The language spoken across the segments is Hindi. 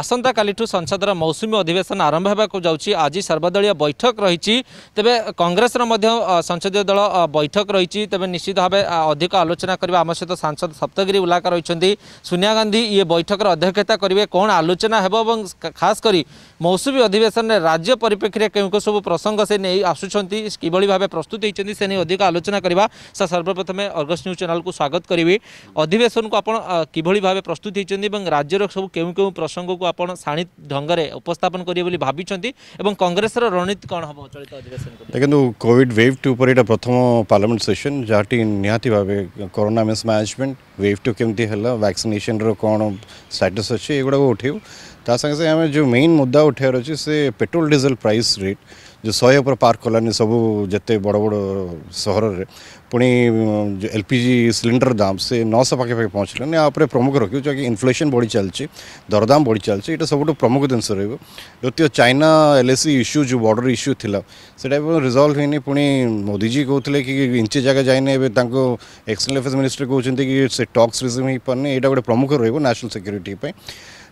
ଆସନ୍ତାକାଲିଠୁ ସଂସଦର ମୌସୁମୀ ଅଧିବେଶନ ଆରମ୍ଭ ହେବାକୁ ଯାଉଛି ଆଜି ସର୍ବଦଳୀୟ ବୈଠକ ରହିଛି ତେବେ କଂଗ୍ରେସର ମଧ୍ୟ ସଂସଦୀୟ ଦଳ ବୈଠକ ରହିଛି ତେବେ ନିଶ୍ଚିତ ଭାବେ ଅଧିକ ଆଲୋଚନା କରିବା ଆମ ସହିତ ସାଂସଦ ସପ୍ତଗିରି ଉଲାକା ରହିଛନ୍ତି ସୋନିଆ ଗାନ୍ଧୀ ଇଏ ବୈଠକର ଅଧ୍ୟକ୍ଷତା କରିବେ କ'ଣ ଆଲୋଚନା ହେବ ଏବଂ ଖାସ୍ କରି ମୌସୁମୀ ଅଧିବେଶନରେ ରାଜ୍ୟ ପରିପ୍ରେକ୍ଷୀରେ କେଉଁ କେଉଁ ସବୁ ପ୍ରସଙ୍ଗ ସେ ନେଇ ଆସୁଛନ୍ତି କିଭଳି ଭାବେ ପ୍ରସ୍ତୁତ ହୋଇଛନ୍ତି ସେ ନେଇ ଅଧିକ ଆଲୋଚନା କରିବା ସାର୍ ସର୍ବପ୍ରଥମେ ଅର୍ଗସ୍ ନ୍ୟୁଜ୍ ଚ୍ୟାନେଲ୍କୁ ସ୍ୱାଗତ କରିବି ଅଧିବେଶନକୁ ଆପଣ କିଭଳି ଭାବେ ପ୍ରସ୍ତୁତ ହୋଇଛନ୍ତି ଏବଂ ରାଜ୍ୟର ସବୁ କେଉଁ କେଉଁ ପ୍ରସଙ୍ଗକୁ বিষয়কু আপনার সাণী ঢঙ্গে উপস্থাপন করবে বলে ভাবিছেন এবং কংগ্রেসের রণনীতি কম হব চলিত অধিবেশন দেখুন কোভিড ওয়েভ টু উপরে এটা প্রথম পার্লামেন্ট সেসন যাটি নিহতি ভাবে corona mismanagement wave two কেমতি হল ভ্যাকসিনেসনর কোণ স্টাটস অছে এগুলো উঠেবু तासंगे से आम जो मेन मुद्दा उठे रही से पेट्रोल डीजेल प्राइस रेट जो शहे उपर पार्क कलानी सब जिते बड़ बड़ सहर पुणी एल पी जी सिलिंडर दाम से नौश पाखे पहुँचल यापर प्रमुख रखिए जो कि इनफ्लेसन बढ़ी चलती दरदाम बढ़ी चलती ये सब प्रमुख जिनस रोतीय China L S C issue जो बर्डर इश्यू थी से रिजल्व होनी पुणी मोदीजी कहते कि इंचे जगह जाए एक्सटर्नाल अफेयर्स मिनिस्टर कहते कि से टक्स रिजिम हो पारे यहाँ गोटे प्रमुख रोक न्यासनाल सिक्यूरीटी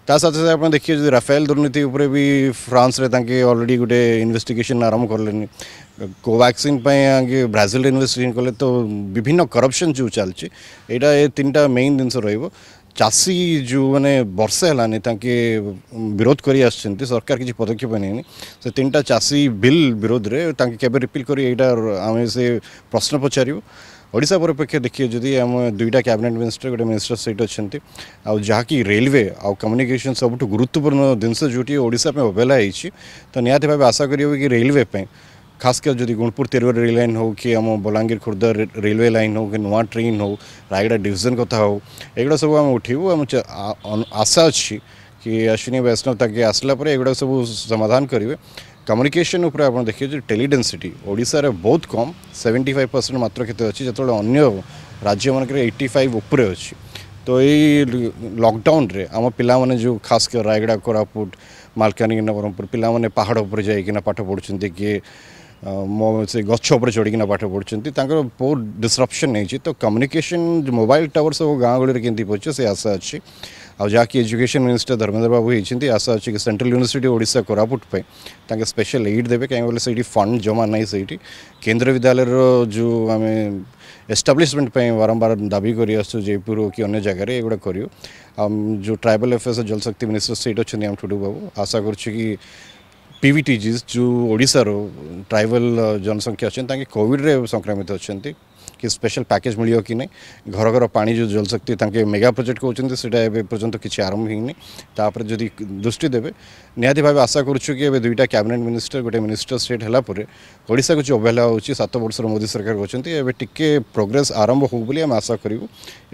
ता आप देखिए राफेल दुर्नीति भी फ्रांस अलरेडी गोटे इनभेस्टिगेसन आरंभ कले को आगे ब्राजिल इनभेस्टिगेसन कले तो विभिन्न करपशन जो चलती यहाँ ये तीन टाइम मेन जिनस रशी जो मैंने बर्षे हलानी विरोध कर सरकार किसी पदक्षेप नहीं तीन टाइम चाषी बिल विरोध में केवे रिपिल कर प्रश्न पचार ओडा परिप्रेक्ष देखिए जी आम दुईटा कैबिनेट मिनिस्टर गोटे मिनिस्टर सीट अच्छा आउ जहाँकि रेलवे आउ कम्युनिकेशन सब गुरुत्वपूर्ण जिनस जोटी ओडापे अवेला है तो निहत भाव आशा करेंगे कि रेलवे खासकर जो गुणपुर तेरगर रेल लाइन हो कि आम बलांगीर खोर्धा रेलवे लाइन हो कि नुआ ट्रेन हो रायगढ़ डिजन कथा हो सब आम उठू आम आशा अच्छी कि अश्विनी वैष्णव ताकि आसला सब समाधान करेंगे কমিউনিকেশন উপরে আপনার দেখি যে টেলিডেন্সিটি ওড়শার বহুত কম সেভেন্টি ফাইভ পরসেন্ট মাত্র ক্ষেত্রে অনেক যেত অন্য রাজ্য মানকরে এইটি ফাইভ উপরে অনেক তো এই লকডাউনরে পিলা মানে যে খাস করে রায়গড়া কোরাপুট মালকানগিরি নবরঙ্গপুর পিলা মানে পাহাড় উপরে যাইকিনা পাঠ পড়ুছেন কি से गछ उपर चढ़ीना पाठ पढ़ुं बहुत डिसरप्शन तो कम्युनिकेशन मोबाइल टावर सब गाँगली के पहुँचे से आशा अच्छी आकि एजुकेशन मिनिस्टर धर्मेन्द्र बाबू होती आशा अच्छे अच्छी सेंट्रल यूनिवर्सिटी ओडा कोरापुटे स्पेशल एड देते कहीं से फंड जमा ना से केन्द्र विद्यालय जो आम एस्टाब्लीशमेंट बारंबार दाबी कर जयपुर कि अगर जगार एगुड़ा करूँ जो tribal affairs Jalshakti minister state अच्छा आम टुडू बाबू आशा करुच्छी ପିଭିଟିଜିସ୍ ଯେଉଁ ଓଡ଼ିଶାରୁ ଟ୍ରାଇବାଲ୍ ଜନସଂଖ୍ୟା ଅଛନ୍ତି ତାଙ୍କେ କୋଭିଡ଼ରେ ସଂକ୍ରମିତ ଅଛନ୍ତି कि स्पेशल पैकेज मिल कि नहीं घर घर पा जो जलशक्ति तक मेगा प्रोजेक्ट कहते ସେଇଟା ଏବେ ପର୍ଯ୍ୟନ୍ତ କିଛି ଆରମ୍ଭ ହେଇନି ତାପରେ ଯଦି ଦୃଷ୍ଟି ଦେବେ ନିହାତି ଭାବେ ଆଶା କରୁଛୁ କି ଏବେ ଦୁଇଟା କ୍ୟାବିନେଟ୍ ମିନିଷ୍ଟର ଗୋଟେ ମିନିଷ୍ଟର ଷ୍ଟେଟ୍ ହେଲା ପରେ ଓଡ଼ିଶା କିଛି ଅବହେଳା ହେଉଛି ସାତ ବର୍ଷର ମୋଦି ସରକାର କରୁଛନ୍ତି ଏବେ ଟିକେ ପ୍ରୋଗ୍ରେସ୍ ଆରମ୍ଭ ହେଉ ବୋଲି ଆମେ ଆଶା କରିବୁ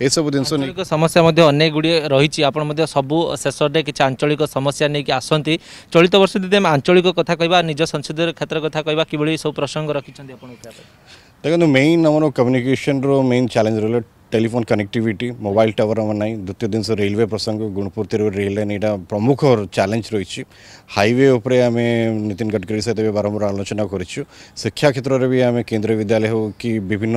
ଏସବୁ ଜିନିଷ ନେଇ ସମସ୍ୟା ମଧ୍ୟ ଅନେକ ଗୁଡ଼ିଏ ରହିଛି ଆପଣ ମଧ୍ୟ ସବୁ ଶେଷରେ କିଛି ଆଞ୍ଚଳିକ ସମସ୍ୟା ନେଇକି ଆସନ୍ତି ଚଳିତ ବର୍ଷ ଯଦି ଆମେ ଆଞ୍ଚଳିକ କଥା କହିବା ନିଜ ସଂସଦୀୟ କ୍ଷେତ୍ର କଥା କହିବା କିଭଳି ସବୁ ପ୍ରସଙ୍ଗ ରଖିଛନ୍ତି ଆପଣଙ୍କ ಯಾಕಂದರೆ ಮೇಯ್ನ್ ಅವನು ಕಮ್ಯುನಿಕೇಷನ್ರು ಮೇಯ್ನ್ ಚಾಲೆಂಜ್ ಇರಲ್ಲ ಟೆಲಿಫೋನ್ ಕನೆಕ್ಟಿವಿಟಿ ಮೊಬೈಲ್ ಟವರ್ ಅವನ್ನಾಯಿ ದ್ವಿତୀಯ ದಿನಸ ରେଲୱେ ପ୍ରସଙ୍ଗ ଗୁଣପୁର ରେଲ ଲାଇନ୍ ଏଇଟା ପ୍ରମୁଖ ଚ୍ୟାଲେଞ୍ଜ ରହିଛି ହାଇୱେ ଉପରେ ଆମେ ନୀତିନ ଗଡ଼କରୀ ସହିତ ବି ବାରମ୍ବାର ଆଲୋଚନା କରିଛୁ ଶିକ୍ଷା କ୍ଷେତ୍ରରେ ବି ଆମେ କେନ୍ଦ୍ରୀୟ ବିଦ୍ୟାଳୟ ହେଉ କି ବିଭିନ୍ନ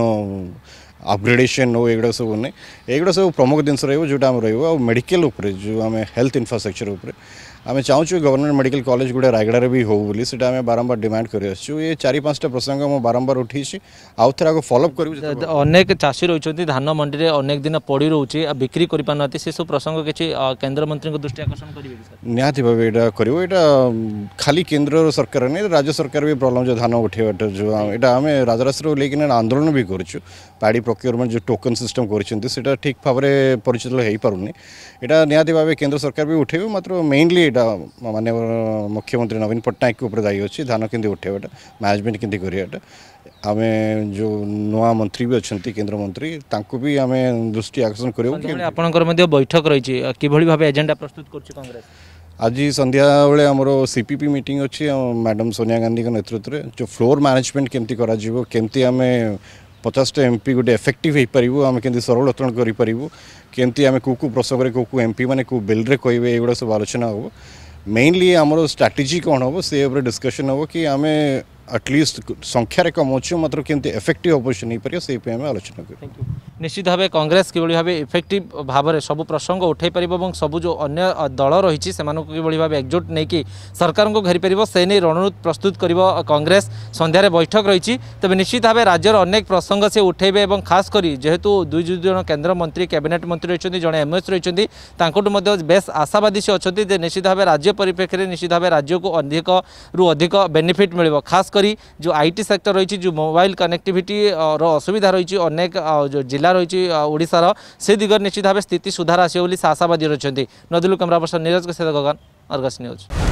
अपग्रेडेसन हो एगुड़ा सब नहीं एगुड़ा सब प्रमुख जिन रोटा आम रो मेडिकल जो आम हेल्थ इनफ्रास्ट्रक्चर आम चाहूँ गवर्नमेंट मेडिकल कॉलेज गुड़े रायगड़े भी हो बोली से आम बारंबार डिमांड कर चार पांचटा प्रसंग मुझे बारंबार उठी आउ थे फलोअप कर चाषी रही धान मंडी में अनेक दिन पड़ रोचे बिक्री कर पार ना से सब प्रसंग किसी केन्द्रमंत्री दृष्टि आकर्षण करेंगे निहाती भाव यहाँ कर खाली केन्द्र सरकार नहीं राज्य सरकार भी प्रॉब्लम जो धान उठेबाटा जो यहाँ आम राजरास्त्र लेकिन आंदोलन भी करुच्छू প্রোকিওরমেন্ট যে টোকন সিস্টম করছেন সেটা ঠিক ভাবে পরিচিত হয়েপারুনি এটা নিহতি ভাবে কেন্দ্র সরকার বি উঠেবে মাত্র মেইনলি এটা মানে মুখ্যমন্ত্রী নবীন পট্টনাক উপরে দায়ী অছি ধান কেমি উঠেবাটা ম্যানেজমেন্ট কেমি করাটা आम जो नुआ मंत्री भी अच्छा केन्द्रमंत्री भी आम दृष्टि आकर्षण कर आपंकर बैठक रही कि भाव एजेंडा प्रस्तुत कर आज सन्ध्याबले आमर सीपीपी मीटिंग अच्छी मैडम सोनिया गांधी नेतृत्व में जो फ्लोर मैनेजमेंट केमती करेमती आम ପଚାଶଟା ଏମ୍ପି ଗୋଟେ ଏଫେକ୍ଟିଭ୍ ହେଇପାରିବୁ ଆମେ କେମିତି ସରଳୋତ୍ତରଣ କରିପାରିବୁ କେମିତି ଆମେ କେଉଁ କେଉଁ ପ୍ରସଙ୍ଗରେ କେଉଁ କେଉଁ ଏମ୍ପି ମାନେ କେଉଁ ବିଲ୍ରେ କହିବେ ଏଗୁଡ଼ା ସବୁ ଆଲୋଚନା ହେବ ମେନ୍ଲି ଆମର ଷ୍ଟ୍ରାଟେଜି କ'ଣ ହେବ ସେ ଉପରେ ଡିସ୍କସନ୍ ହେବ କି ଆମେ आटलिस्ट संख्यार कम अच्छे मात्र कमी एफेक्ट होपर से आम आलोचना कर निश्चित भाव कंग्रेस किभली इफेक्ट भाव में सब प्रसंग उठाई पार और सब जो अन्य दल रही किभली एकजुट नहीं कि सरकार को घेरी पार से नहीं रणनीति प्रस्तुत कर कंग्रेस सन्धार बैठक रही तेज निश्चित भाव राज्यर अनेक प्रसंग से उठे और खासकर जेहेतु दुई दुई जन मंत्री कैबिनेट मंत्री रही जड़े एमएस रही बे आशावादी से अच्छा निश्चित भाव राज्य परिप्रेक्षी में निश्चित भाव राज्य को अधिक रु अधिक बेनिफिट मिल खासक করি যে আইটি সেক্টর রয়েছে যে মোবাইল কনেক্টিভিটি র অসুবিধা রয়েছে অনেক জেলা রয়েছে ওড়শার সে দিগরে নিশ্চিত ভাবে স্থিতি সুধার আসবে বলে সে আশাবাদী রয়েছেন নদীলু ক্যামেরা পর্সন নীরজ সাথে গগন অর্গস নিউজ